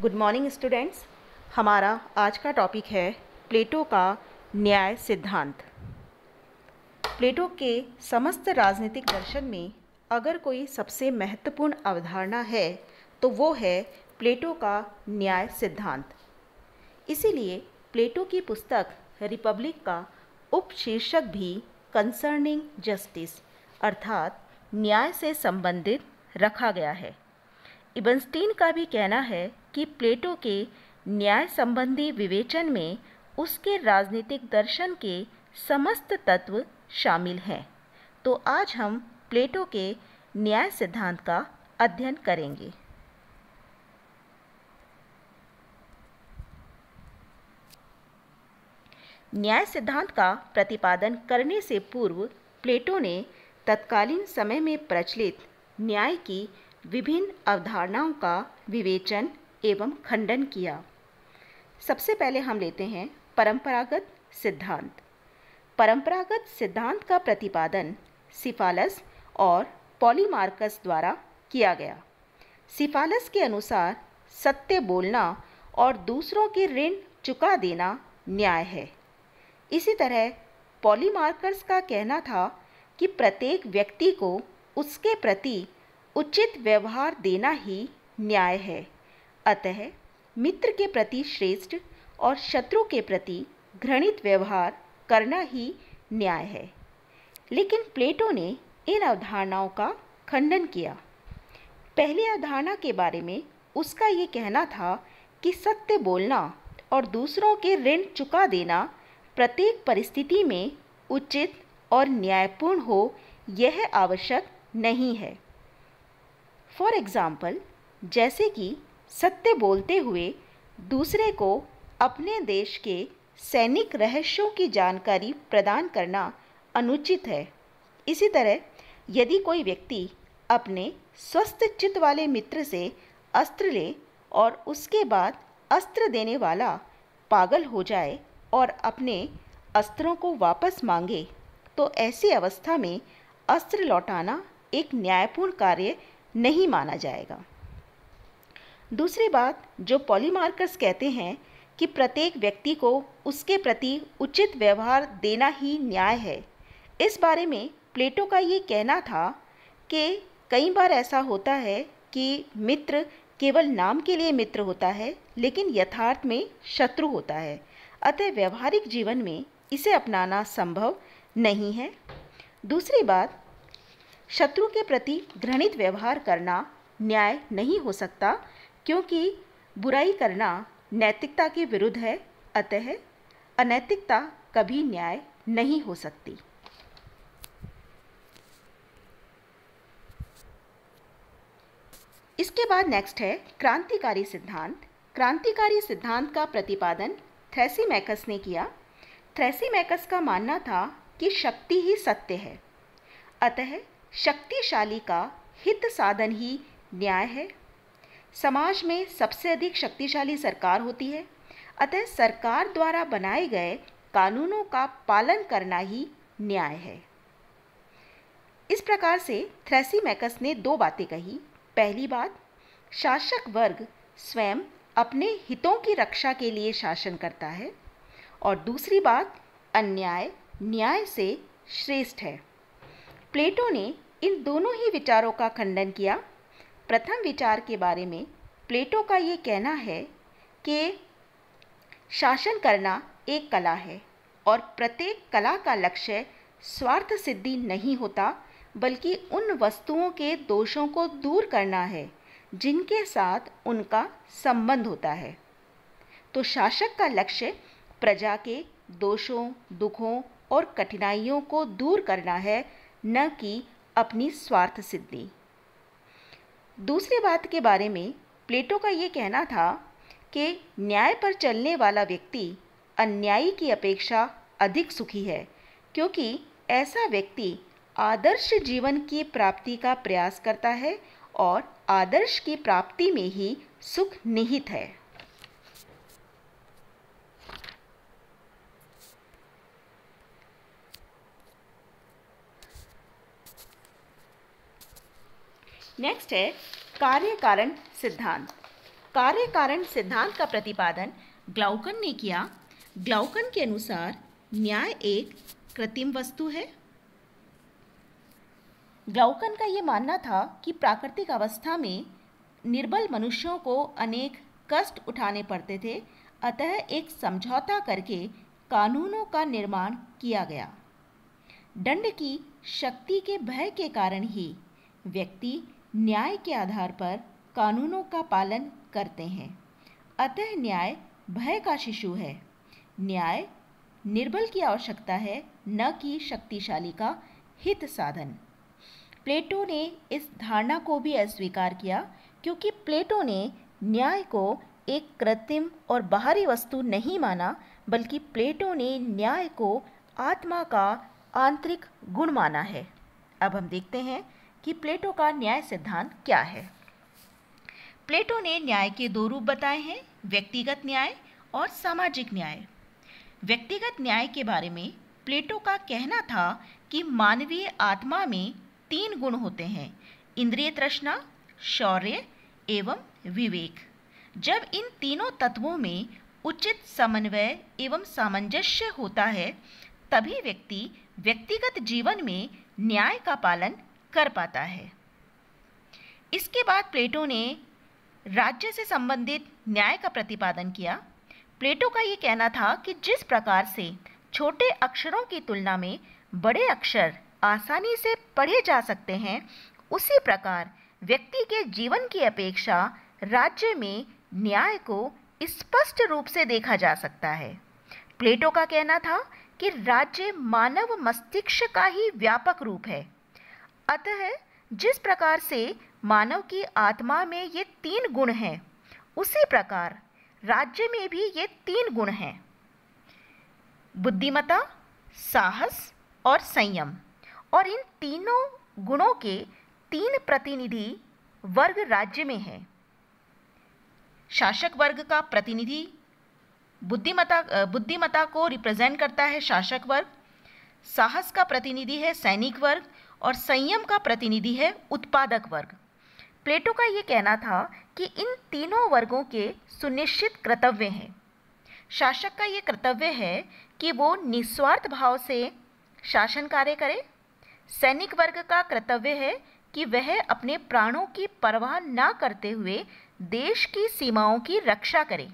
Good morning students हमारा आज का टॉपिक है प्लेटो का न्याय सिद्धांत प्लेटो के समस्त राजनीतिक दर्शन में अगर कोई सबसे महत्वपूर्ण अवधारणा है तो वो है प्लेटो का न्याय सिद्धांत इसीलिए प्लेटो की पुस्तक रिपब्लिक का उपशीर्षक भी कंसर्निंग जस्टिस अर्थात न्याय से संबंधित रखा गया है इबनस्टीन का भी कहना है कि प्लेटो के न्याय संबंधी विवेचन में उसके राजनीतिक दर्शन के समस्त तत्व शामिल हैं तो आज हम प्लेटो के न्याय सिद्धांत का अध्ययन करेंगे न्याय सिद्धांत का प्रतिपादन करने से पूर्व प्लेटो ने तत्कालीन समय में प्रचलित न्याय की विभिन्न अवधारणाओं का विवेचन एवं खंडन किया सबसे पहले हम लेते हैं परंपरागत सिद्धांत परंपरागत सिद्धांत का प्रतिपादन सिफालस और पॉलीमार्कस द्वारा किया गया सिफालस के अनुसार सत्य बोलना और दूसरों के ऋण चुका देना न्याय है इसी तरह पॉलीमार्कर्स का कहना था कि प्रत्येक व्यक्ति को उसके प्रति उचित व्यवहार देना ही न्याय है अतः मित्र के प्रति श्रेष्ठ और शत्रु के प्रति घृणित व्यवहार करना ही न्याय है लेकिन प्लेटो ने इन अवधारणाओं का खंडन किया पहली अवधारणा के बारे में उसका ये कहना था कि सत्य बोलना और दूसरों के ऋण चुका देना प्रत्येक परिस्थिति में उचित और न्यायपूर्ण हो यह आवश्यक नहीं है फॉर एग्ज़ाम्पल जैसे कि सत्य बोलते हुए दूसरे को अपने देश के सैनिक रहस्यों की जानकारी प्रदान करना अनुचित है इसी तरह यदि कोई व्यक्ति अपने स्वस्थ चित्त वाले मित्र से अस्त्र ले और उसके बाद अस्त्र देने वाला पागल हो जाए और अपने अस्त्रों को वापस मांगे तो ऐसी अवस्था में अस्त्र लौटाना एक न्यायपूर्ण कार्य नहीं माना जाएगा दूसरी बात जो पॉलीमार्कर्स कहते हैं कि प्रत्येक व्यक्ति को उसके प्रति उचित व्यवहार देना ही न्याय है इस बारे में प्लेटो का ये कहना था कि कई बार ऐसा होता है कि मित्र केवल नाम के लिए मित्र होता है लेकिन यथार्थ में शत्रु होता है अतः व्यवहारिक जीवन में इसे अपनाना संभव नहीं है दूसरी बात शत्रु के प्रति घृणित व्यवहार करना न्याय नहीं हो सकता क्योंकि बुराई करना नैतिकता के विरुद्ध है अतः अनैतिकता कभी न्याय नहीं हो सकती इसके बाद नेक्स्ट है क्रांतिकारी सिद्धांत क्रांतिकारी सिद्धांत का प्रतिपादन थ्रेसी मैकस ने किया थ्रेसी मैकस का मानना था कि शक्ति ही सत्य है अतः शक्तिशाली का हित साधन ही न्याय है समाज में सबसे अधिक शक्तिशाली सरकार होती है अतः सरकार द्वारा बनाए गए कानूनों का पालन करना ही न्याय है इस प्रकार से थ्रेसी मैकस ने दो बातें कही पहली बात शासक वर्ग स्वयं अपने हितों की रक्षा के लिए शासन करता है और दूसरी बात अन्याय न्याय से श्रेष्ठ है प्लेटो ने इन दोनों ही विचारों का खंडन किया प्रथम विचार के बारे में प्लेटो का ये कहना है कि शासन करना एक कला है और प्रत्येक कला का लक्ष्य स्वार्थ सिद्धि नहीं होता बल्कि उन वस्तुओं के दोषों को दूर करना है जिनके साथ उनका संबंध होता है तो शासक का लक्ष्य प्रजा के दोषों दुखों और कठिनाइयों को दूर करना है न कि अपनी स्वार्थ सिद्धि दूसरी बात के बारे में प्लेटो का ये कहना था कि न्याय पर चलने वाला व्यक्ति अन्यायी की अपेक्षा अधिक सुखी है क्योंकि ऐसा व्यक्ति आदर्श जीवन की प्राप्ति का प्रयास करता है और आदर्श की प्राप्ति में ही सुख निहित है नेक्स्ट है कार्य कारण सिद्धांत कार्य कारण सिद्धांत का प्रतिपादन ग्लाउकन ने किया ग्लाउकन के अनुसार न्याय एक कृत्रिम वस्तु है ग्लाउकन का ये मानना था कि प्राकृतिक अवस्था में निर्बल मनुष्यों को अनेक कष्ट उठाने पड़ते थे अतः एक समझौता करके कानूनों का निर्माण किया गया दंड की शक्ति के भय के कारण ही व्यक्ति न्याय के आधार पर कानूनों का पालन करते हैं अतः न्याय भय का शिशु है न्याय निर्बल की आवश्यकता है न कि शक्तिशाली का हित साधन प्लेटो ने इस धारणा को भी अस्वीकार किया क्योंकि प्लेटो ने न्याय को एक कृत्रिम और बाहरी वस्तु नहीं माना बल्कि प्लेटो ने न्याय को आत्मा का आंतरिक गुण माना है अब हम देखते हैं कि प्लेटो का न्याय सिद्धांत क्या है प्लेटो ने न्याय के दो रूप बताए हैं व्यक्तिगत न्याय और सामाजिक न्याय व्यक्तिगत न्याय के बारे में प्लेटो का कहना था कि मानवीय आत्मा में तीन गुण होते हैं इंद्रिय तृष्णा शौर्य एवं विवेक जब इन तीनों तत्वों में उचित समन्वय एवं सामंजस्य होता है तभी व्यक्ति व्यक्तिगत जीवन में न्याय का पालन कर पाता है इसके बाद प्लेटो ने राज्य से संबंधित न्याय का प्रतिपादन किया प्लेटो का ये कहना था कि जिस प्रकार से छोटे अक्षरों की तुलना में बड़े अक्षर आसानी से पढ़े जा सकते हैं उसी प्रकार व्यक्ति के जीवन की अपेक्षा राज्य में न्याय को स्पष्ट रूप से देखा जा सकता है प्लेटो का कहना था कि राज्य मानव मस्तिष्क का ही व्यापक रूप है अतः जिस प्रकार से मानव की आत्मा में ये तीन गुण हैं उसी प्रकार राज्य में भी ये तीन गुण हैं बुद्धिमता साहस और संयम और इन तीनों गुणों के तीन प्रतिनिधि वर्ग राज्य में हैं शासक वर्ग का प्रतिनिधि बुद्धिमता बुद्धिमता को रिप्रेजेंट करता है शासक वर्ग साहस का प्रतिनिधि है सैनिक वर्ग और संयम का प्रतिनिधि है उत्पादक वर्ग प्लेटो का ये कहना था कि इन तीनों वर्गों के सुनिश्चित कर्तव्य हैं शासक का ये कर्तव्य है कि वो निस्वार्थ भाव से शासन कार्य करे सैनिक वर्ग का कर्तव्य है कि वह अपने प्राणों की परवाह ना करते हुए देश की सीमाओं की रक्षा करे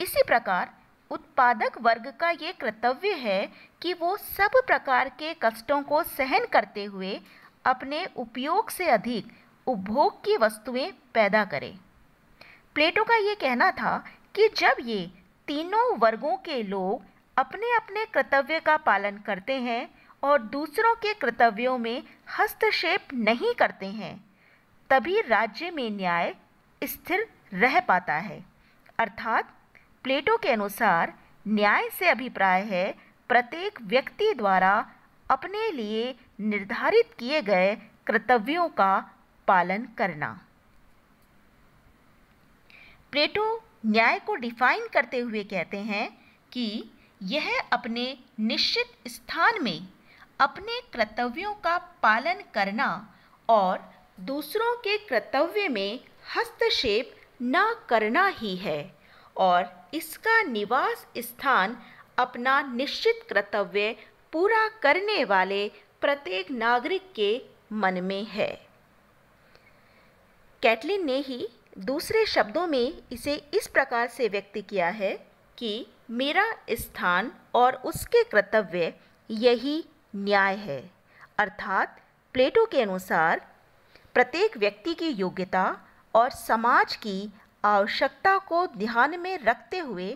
इसी प्रकार उत्पादक वर्ग का ये कर्तव्य है कि वो सब प्रकार के कष्टों को सहन करते हुए अपने उपयोग से अधिक उपभोग की वस्तुएं पैदा करें प्लेटो का ये कहना था कि जब ये तीनों वर्गों के लोग अपने अपने कर्तव्य का पालन करते हैं और दूसरों के कर्तव्यों में हस्तक्षेप नहीं करते हैं तभी राज्य में न्याय स्थिर रह पाता है अर्थात प्लेटो के अनुसार न्याय से अभिप्राय है प्रत्येक व्यक्ति द्वारा अपने लिए निर्धारित किए गए कर्तव्यों का पालन करना प्लेटो न्याय को डिफाइन करते हुए कहते हैं कि यह अपने निश्चित स्थान में अपने कर्तव्यों का पालन करना और दूसरों के कर्तव्य में हस्तक्षेप न करना ही है और इसका निवास स्थान अपना निश्चित कर्तव्य पूरा करने वाले प्रत्येक नागरिक के मन में है कैटलिन ने ही दूसरे शब्दों में इसे इस प्रकार से व्यक्त किया है कि मेरा स्थान और उसके कर्तव्य यही न्याय है अर्थात प्लेटो के अनुसार प्रत्येक व्यक्ति की योग्यता और समाज की आवश्यकता को ध्यान में रखते हुए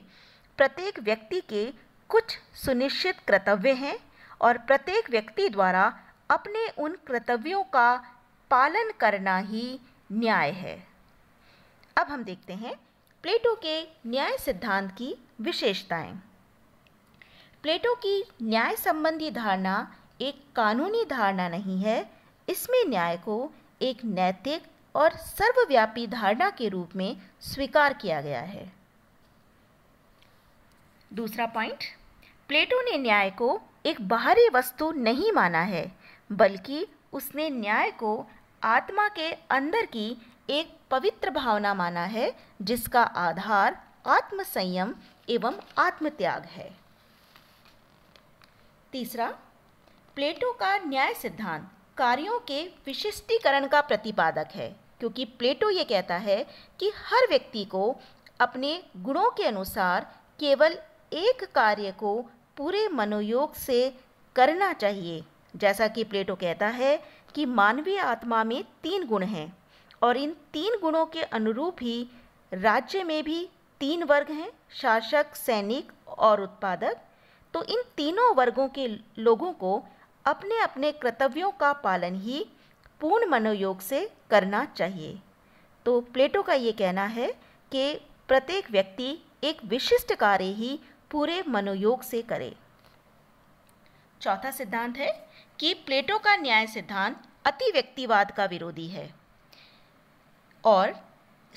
प्रत्येक व्यक्ति के कुछ सुनिश्चित कर्तव्य हैं और प्रत्येक व्यक्ति द्वारा अपने उन कर्तव्यों का पालन करना ही न्याय है अब हम देखते हैं प्लेटो के न्याय सिद्धांत की विशेषताएं। प्लेटो की न्याय संबंधी धारणा एक कानूनी धारणा नहीं है इसमें न्याय को एक नैतिक और सर्वव्यापी धारणा के रूप में स्वीकार किया गया है दूसरा पॉइंट प्लेटो ने न्याय को एक बाहरी वस्तु नहीं माना है बल्कि उसने न्याय को आत्मा के अंदर की एक पवित्र भावना माना है जिसका आधार आत्मसंयम एवं आत्मत्याग है तीसरा प्लेटो का न्याय सिद्धांत कार्यों के विशिष्टीकरण का प्रतिपादक है क्योंकि प्लेटो ये कहता है कि हर व्यक्ति को अपने गुणों के अनुसार केवल एक कार्य को पूरे मनोयोग से करना चाहिए जैसा कि प्लेटो कहता है कि मानवीय आत्मा में तीन गुण हैं और इन तीन गुणों के अनुरूप ही राज्य में भी तीन वर्ग हैं शासक सैनिक और उत्पादक तो इन तीनों वर्गों के लोगों को अपने अपने कर्तव्यों का पालन ही पूर्ण मनोयोग से करना चाहिए तो प्लेटो का ये कहना है कि प्रत्येक व्यक्ति एक विशिष्ट कार्य ही पूरे मनोयोग से करे चौथा सिद्धांत है कि प्लेटो का न्याय सिद्धांत अति व्यक्तिवाद का विरोधी है और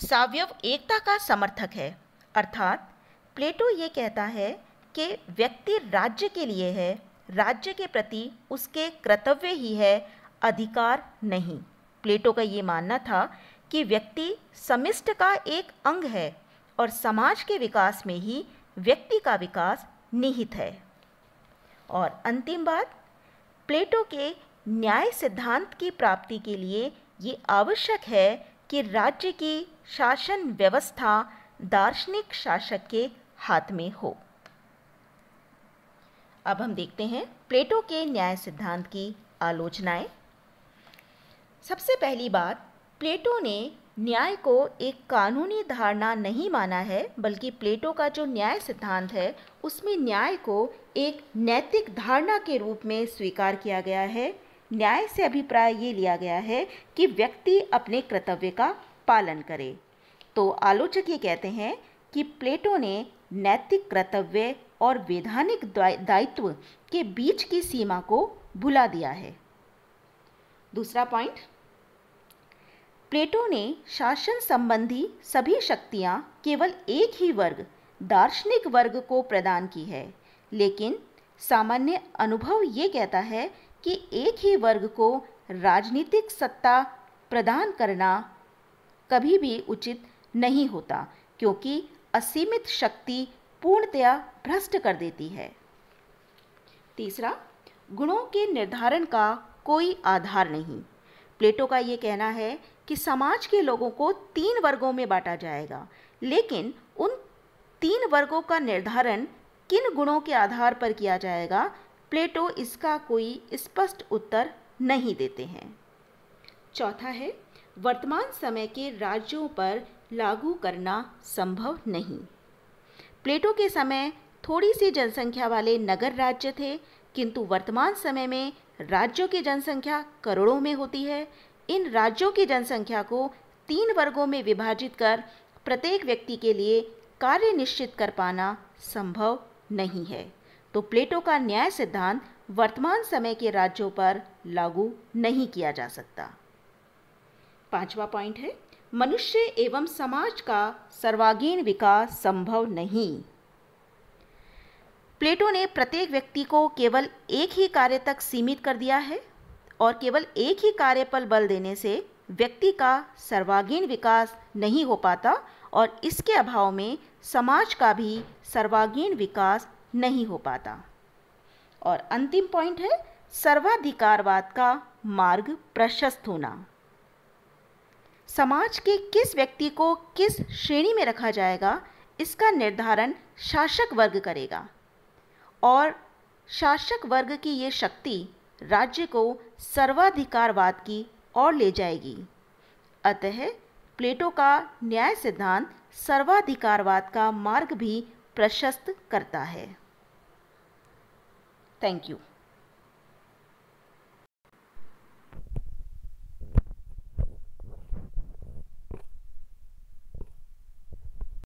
सावयव एकता का समर्थक है अर्थात प्लेटो ये कहता है कि व्यक्ति राज्य के लिए है राज्य के प्रति उसके कर्तव्य ही है अधिकार नहीं प्लेटो का ये मानना था कि व्यक्ति समिष्ट का एक अंग है और समाज के विकास में ही व्यक्ति का विकास निहित है और अंतिम बात प्लेटो के न्याय सिद्धांत की प्राप्ति के लिए ये आवश्यक है कि राज्य की शासन व्यवस्था दार्शनिक शासक के हाथ में हो अब हम देखते हैं प्लेटो के न्याय सिद्धांत की आलोचनाएं सबसे पहली बात प्लेटो ने न्याय को एक कानूनी धारणा नहीं माना है बल्कि प्लेटो का जो न्याय सिद्धांत है उसमें न्याय को एक नैतिक धारणा के रूप में स्वीकार किया गया है न्याय से अभिप्राय ये लिया गया है कि व्यक्ति अपने कर्तव्य का पालन करे तो आलोचक ये कहते हैं कि प्लेटो ने नैतिक कर्तव्य और वैधानिक दायित्व के बीच की सीमा को भुला दिया है दूसरा पॉइंट प्लेटो ने शासन संबंधी सभी शक्तियाँ केवल एक ही वर्ग दार्शनिक वर्ग को प्रदान की है लेकिन सामान्य अनुभव ये कहता है कि एक ही वर्ग को राजनीतिक सत्ता प्रदान करना कभी भी उचित नहीं होता क्योंकि असीमित शक्ति पूर्णतया भ्रष्ट कर देती है तीसरा गुणों के निर्धारण का कोई आधार नहीं प्लेटो का ये कहना है कि समाज के लोगों को तीन वर्गों में बांटा जाएगा लेकिन उन तीन वर्गों का निर्धारण किन गुणों के आधार पर किया जाएगा प्लेटो इसका कोई स्पष्ट उत्तर नहीं देते हैं चौथा है वर्तमान समय के राज्यों पर लागू करना संभव नहीं प्लेटो के समय थोड़ी सी जनसंख्या वाले नगर राज्य थे किंतु वर्तमान समय में राज्यों की जनसंख्या करोड़ों में होती है इन राज्यों की जनसंख्या को तीन वर्गों में विभाजित कर प्रत्येक व्यक्ति के लिए कार्य निश्चित कर पाना संभव नहीं है तो प्लेटो का न्याय सिद्धांत वर्तमान समय के राज्यों पर लागू नहीं किया जा सकता पांचवा पॉइंट है मनुष्य एवं समाज का सर्वागीण विकास संभव नहीं प्लेटो ने प्रत्येक व्यक्ति को केवल एक ही कार्य तक सीमित कर दिया है और केवल एक ही कार्य पर बल देने से व्यक्ति का सर्वागीण विकास नहीं हो पाता और इसके अभाव में समाज का भी सर्वागीण विकास नहीं हो पाता और अंतिम पॉइंट है सर्वाधिकारवाद का मार्ग प्रशस्त होना समाज के किस व्यक्ति को किस श्रेणी में रखा जाएगा इसका निर्धारण शासक वर्ग करेगा और शासक वर्ग की ये शक्ति राज्य को सर्वाधिकारवाद की ओर ले जाएगी अतः प्लेटो का न्याय सिद्धांत सर्वाधिकारवाद का मार्ग भी प्रशस्त करता है थैंक यू